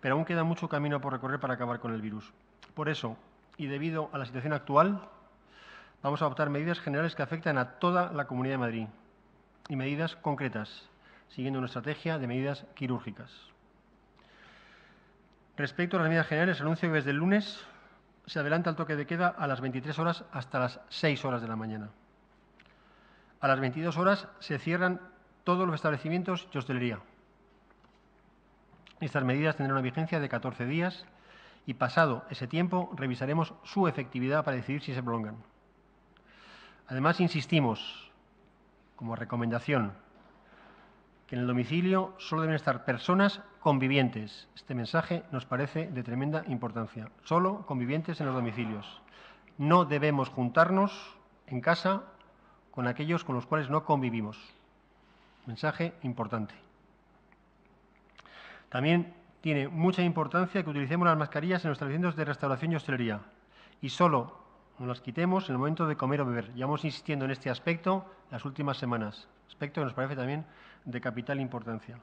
pero aún queda mucho camino por recorrer para acabar con el virus. Por eso, y debido a la situación actual, vamos a adoptar medidas generales que afectan a toda la Comunidad de Madrid y medidas concretas, siguiendo una estrategia de medidas quirúrgicas. Respecto a las medidas generales, anuncio que desde el lunes se adelanta el toque de queda a las 23 horas hasta las 6 horas de la mañana. A las 22 horas se cierran todos los establecimientos y hostelería. Estas medidas tendrán una vigencia de 14 días y pasado ese tiempo revisaremos su efectividad para decidir si se prolongan. Además, insistimos, como recomendación, que en el domicilio solo deben estar personas convivientes. Este mensaje nos parece de tremenda importancia. Solo convivientes en los domicilios. No debemos juntarnos en casa con aquellos con los cuales no convivimos. Mensaje importante. También tiene mucha importancia que utilicemos las mascarillas en los establecimientos de restauración y hostelería y solo nos las quitemos en el momento de comer o beber. Llevamos insistiendo en este aspecto las últimas semanas, aspecto que nos parece también de capital importancia.